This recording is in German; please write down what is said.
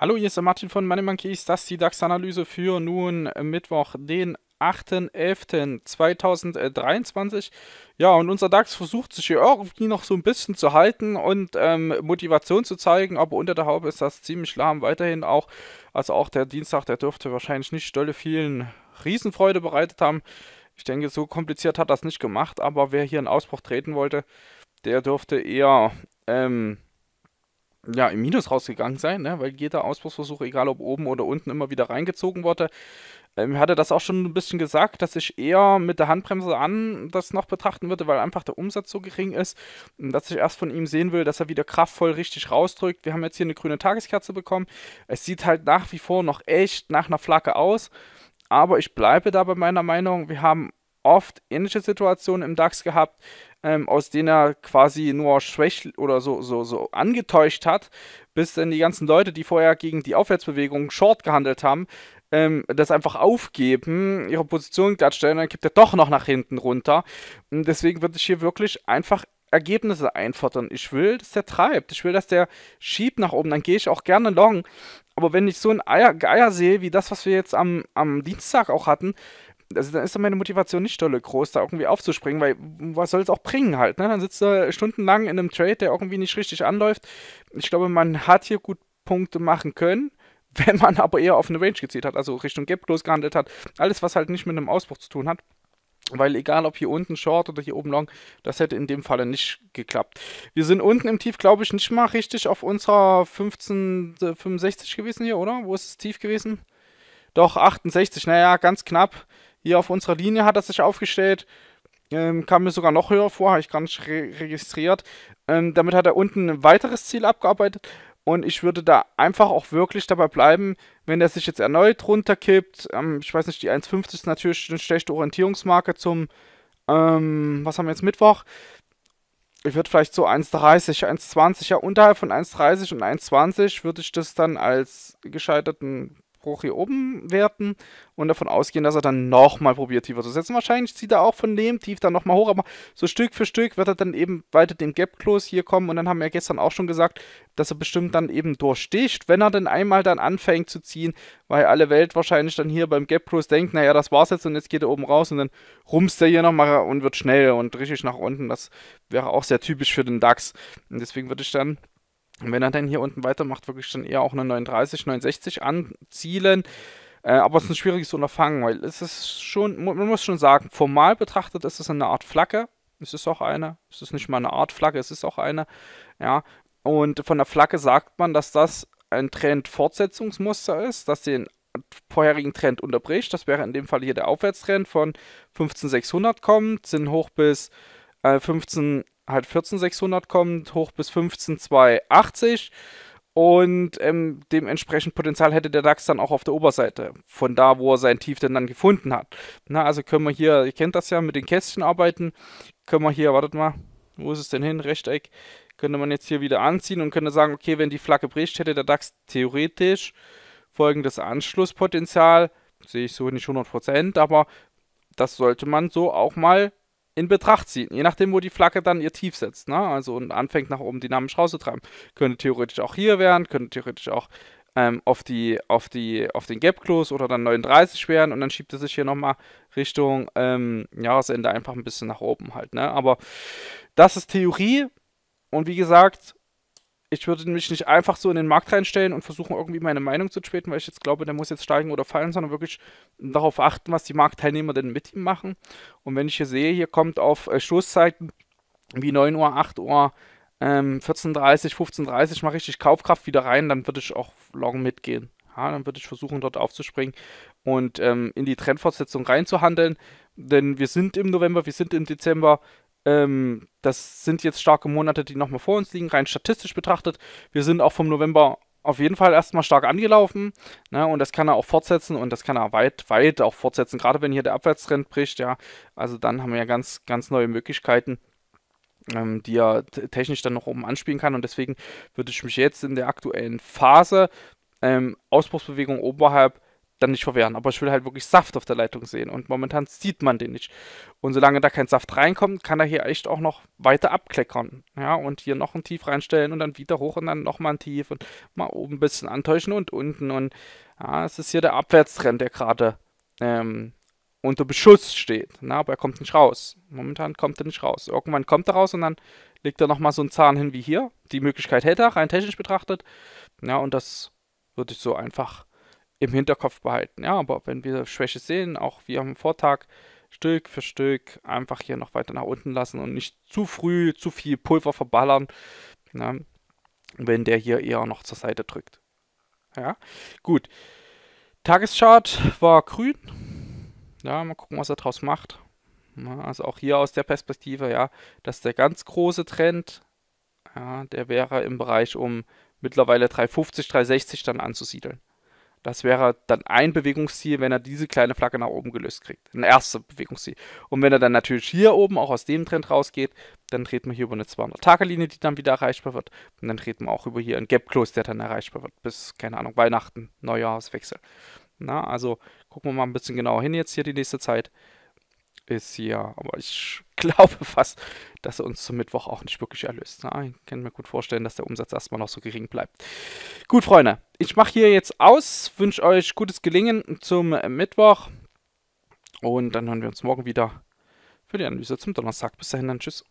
Hallo, hier ist der Martin von Money Monkeys. Das ist die DAX-Analyse für nun Mittwoch, den 8.11.2023. Ja, und unser DAX versucht sich hier irgendwie noch so ein bisschen zu halten und ähm, Motivation zu zeigen, aber unter der Haube ist das ziemlich lahm weiterhin auch. Also auch der Dienstag, der dürfte wahrscheinlich nicht stolle vielen Riesenfreude bereitet haben. Ich denke, so kompliziert hat das nicht gemacht, aber wer hier einen Ausbruch treten wollte, der dürfte eher ähm, ja, im Minus rausgegangen sein, ne? weil jeder Ausbruchsversuch, egal ob oben oder unten, immer wieder reingezogen wurde. Ähm, hatte das auch schon ein bisschen gesagt, dass ich eher mit der Handbremse an das noch betrachten würde, weil einfach der Umsatz so gering ist, dass ich erst von ihm sehen will, dass er wieder kraftvoll richtig rausdrückt. Wir haben jetzt hier eine grüne Tageskerze bekommen. Es sieht halt nach wie vor noch echt nach einer Flagge aus. Aber ich bleibe da bei meiner Meinung, wir haben oft ähnliche Situationen im DAX gehabt, ähm, aus denen er quasi nur schwäch oder so, so, so angetäuscht hat, bis dann die ganzen Leute, die vorher gegen die Aufwärtsbewegung short gehandelt haben, ähm, das einfach aufgeben, ihre Position darstellen, dann kippt er doch noch nach hinten runter. Und deswegen würde ich hier wirklich einfach Ergebnisse einfordern. Ich will, dass der treibt. Ich will, dass der schiebt nach oben. Dann gehe ich auch gerne long. Aber wenn ich so ein Eier, Geier sehe, wie das, was wir jetzt am, am Dienstag auch hatten, also dann ist dann meine Motivation nicht dolle groß, da irgendwie aufzuspringen, weil was soll es auch bringen halt, ne? Dann sitzt du stundenlang in einem Trade, der irgendwie nicht richtig anläuft. Ich glaube, man hat hier gut Punkte machen können, wenn man aber eher auf eine Range gezielt hat, also Richtung Gap losgehandelt hat. Alles, was halt nicht mit einem Ausbruch zu tun hat. Weil egal ob hier unten Short oder hier oben Long, das hätte in dem Falle nicht geklappt. Wir sind unten im Tief, glaube ich, nicht mal richtig auf unserer 1565 äh, gewesen hier, oder? Wo ist es tief gewesen? Doch, 68, naja, ganz knapp. Hier auf unserer Linie hat er sich aufgestellt. Ähm, kam mir sogar noch höher vor, habe ich gar nicht re registriert. Ähm, damit hat er unten ein weiteres Ziel abgearbeitet. Und ich würde da einfach auch wirklich dabei bleiben, wenn er sich jetzt erneut runterkippt. Ähm, ich weiß nicht, die 1,50 ist natürlich eine schlechte Orientierungsmarke zum, ähm, was haben wir jetzt, Mittwoch? Ich würde vielleicht so 1,30, 1,20, ja, unterhalb von 1,30 und 1,20 würde ich das dann als gescheiterten hoch hier oben werten und davon ausgehen, dass er dann nochmal probiert, tiefer zu setzen. Wahrscheinlich zieht er auch von dem Tief dann nochmal hoch, aber so Stück für Stück wird er dann eben weiter den Gap Close hier kommen und dann haben wir gestern auch schon gesagt, dass er bestimmt dann eben durchsticht, wenn er dann einmal dann anfängt zu ziehen, weil alle Welt wahrscheinlich dann hier beim Gap Close denkt, naja, das war's jetzt und jetzt geht er oben raus und dann rumst er hier nochmal und wird schnell und richtig nach unten. Das wäre auch sehr typisch für den DAX und deswegen würde ich dann und wenn er dann hier unten weitermacht, wirklich dann eher auch eine 39, 69 anzielen. Äh, aber es ist ein schwieriges Unterfangen, weil es ist schon, man muss schon sagen, formal betrachtet ist es eine Art Flagge. Es ist auch eine. Es ist nicht mal eine Art Flagge, es ist auch eine. Ja. Und von der Flagge sagt man, dass das ein Trend-Fortsetzungsmuster ist, das den vorherigen Trend unterbricht. Das wäre in dem Fall hier der Aufwärtstrend von 15600 kommt, sind hoch bis äh, 15 halt 14600 kommt, hoch bis 15280 und ähm, dementsprechend Potenzial hätte der DAX dann auch auf der Oberseite, von da, wo er sein Tief denn dann gefunden hat. Na, also können wir hier, ihr kennt das ja, mit den Kästchen arbeiten, können wir hier, wartet mal, wo ist es denn hin, Rechteck, könnte man jetzt hier wieder anziehen und könnte sagen, okay, wenn die Flagge bricht, hätte der DAX theoretisch folgendes Anschlusspotenzial, sehe ich so nicht 100%, aber das sollte man so auch mal in Betracht ziehen. Je nachdem, wo die Flagge dann ihr Tief setzt. Ne? Also und anfängt nach oben dynamisch rauszutreiben. Könnte theoretisch auch hier werden, könnte theoretisch auch ähm, auf, die, auf, die, auf den Gap Close oder dann 39 werden und dann schiebt es sich hier nochmal Richtung ähm, Jahresende einfach ein bisschen nach oben halt. Ne? Aber das ist Theorie und wie gesagt, ich würde mich nicht einfach so in den Markt reinstellen und versuchen, irgendwie meine Meinung zu treten, weil ich jetzt glaube, der muss jetzt steigen oder fallen, sondern wirklich darauf achten, was die Marktteilnehmer denn mit ihm machen. Und wenn ich hier sehe, hier kommt auf äh, Stoßzeiten wie 9 Uhr, 8 Uhr, ähm, 14.30, 15.30 mache ich richtig Kaufkraft wieder rein, dann würde ich auch long mitgehen. Ja, dann würde ich versuchen, dort aufzuspringen und ähm, in die Trendfortsetzung reinzuhandeln, denn wir sind im November, wir sind im Dezember, ähm, das sind jetzt starke Monate, die nochmal vor uns liegen, rein statistisch betrachtet. Wir sind auch vom November auf jeden Fall erstmal stark angelaufen. Ne? Und das kann er auch fortsetzen und das kann er weit, weit auch fortsetzen. Gerade wenn hier der Abwärtstrend bricht, ja. Also dann haben wir ja ganz, ganz neue Möglichkeiten, ähm, die er technisch dann noch oben anspielen kann. Und deswegen würde ich mich jetzt in der aktuellen Phase ähm, Ausbruchsbewegung oberhalb dann nicht verwehren. Aber ich will halt wirklich Saft auf der Leitung sehen und momentan sieht man den nicht. Und solange da kein Saft reinkommt, kann er hier echt auch noch weiter abkleckern. Ja, und hier noch ein Tief reinstellen und dann wieder hoch und dann nochmal ein Tief und mal oben ein bisschen antäuschen und unten. Und ja, es ist hier der Abwärtstrend, der gerade ähm, unter Beschuss steht. Na, aber er kommt nicht raus. Momentan kommt er nicht raus. Irgendwann kommt er raus und dann legt er nochmal so einen Zahn hin wie hier. Die Möglichkeit hätte er, rein technisch betrachtet. Ja, und das würde ich so einfach im Hinterkopf behalten. Ja, aber wenn wir Schwäche sehen, auch wir am Vortag, Stück für Stück einfach hier noch weiter nach unten lassen und nicht zu früh zu viel Pulver verballern, ne, wenn der hier eher noch zur Seite drückt. Ja, gut. Tageschart war grün. Ja, mal gucken, was er draus macht. Ne, also auch hier aus der Perspektive, ja, dass der ganz große Trend, ja, der wäre im Bereich um mittlerweile 350, 360 dann anzusiedeln. Das wäre dann ein Bewegungsziel, wenn er diese kleine Flagge nach oben gelöst kriegt. Ein erster Bewegungsziel. Und wenn er dann natürlich hier oben auch aus dem Trend rausgeht, dann dreht man hier über eine 200-Tage-Linie, die dann wieder erreichbar wird. Und dann dreht man auch über hier einen Gap-Close, der dann erreichbar wird. Bis, keine Ahnung, Weihnachten, Neujahrswechsel. Na, also gucken wir mal ein bisschen genauer hin jetzt hier die nächste Zeit. Ist hier, aber ich glaube fast, dass er uns zum Mittwoch auch nicht wirklich erlöst. Na, ich kann mir gut vorstellen, dass der Umsatz erstmal noch so gering bleibt. Gut, Freunde, ich mache hier jetzt aus, wünsche euch gutes Gelingen zum äh, Mittwoch und dann hören wir uns morgen wieder für die Analyse zum Donnerstag. Bis dahin, dann tschüss.